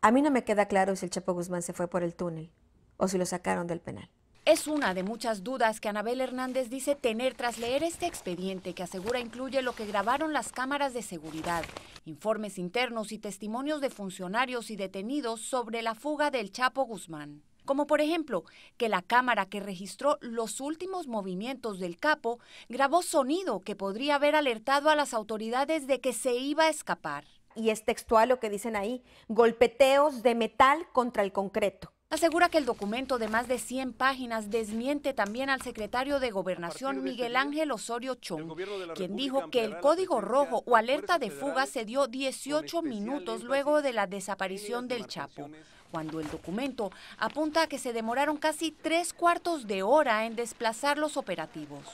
A mí no me queda claro si el Chapo Guzmán se fue por el túnel o si lo sacaron del penal. Es una de muchas dudas que Anabel Hernández dice tener tras leer este expediente que asegura incluye lo que grabaron las cámaras de seguridad, informes internos y testimonios de funcionarios y detenidos sobre la fuga del Chapo Guzmán. Como por ejemplo, que la cámara que registró los últimos movimientos del capo grabó sonido que podría haber alertado a las autoridades de que se iba a escapar y es textual lo que dicen ahí, golpeteos de metal contra el concreto. Asegura que el documento de más de 100 páginas desmiente también al secretario de Gobernación Miguel Ángel Osorio Chong, quien dijo que el código rojo o alerta de fuga se dio 18 minutos luego de la desaparición del Chapo, cuando el documento apunta a que se demoraron casi tres cuartos de hora en desplazar los operativos.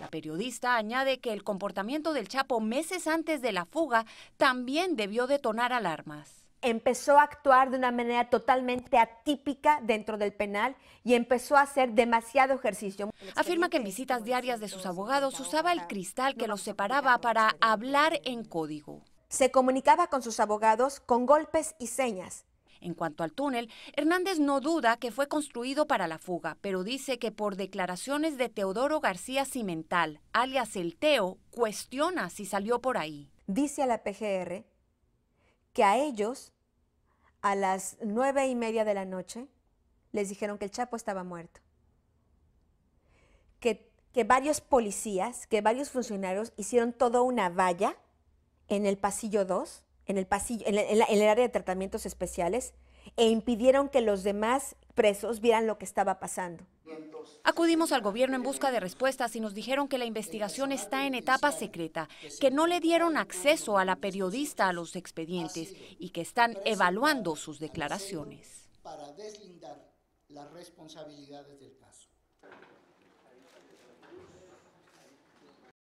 La periodista añade que el comportamiento del Chapo meses antes de la fuga también debió detonar alarmas empezó a actuar de una manera totalmente atípica dentro del penal y empezó a hacer demasiado ejercicio. Afirma que en visitas diarias de sus abogados usaba el cristal que los separaba para hablar en código. Se comunicaba con sus abogados con golpes y señas en cuanto al túnel, Hernández no duda que fue construido para la fuga, pero dice que por declaraciones de Teodoro García Cimental, alias El Teo, cuestiona si salió por ahí. Dice a la PGR que a ellos, a las nueve y media de la noche, les dijeron que el Chapo estaba muerto. Que, que varios policías, que varios funcionarios hicieron toda una valla en el pasillo 2 en el, pasillo, en, el área de tratamientos especiales e impidieron que los demás presos vieran lo que estaba pasando. Acudimos al gobierno en busca de respuestas y nos dijeron que la investigación está en etapa secreta, que no le dieron acceso a la periodista a los expedientes y que están evaluando sus declaraciones. Para deslindar las responsabilidades del caso.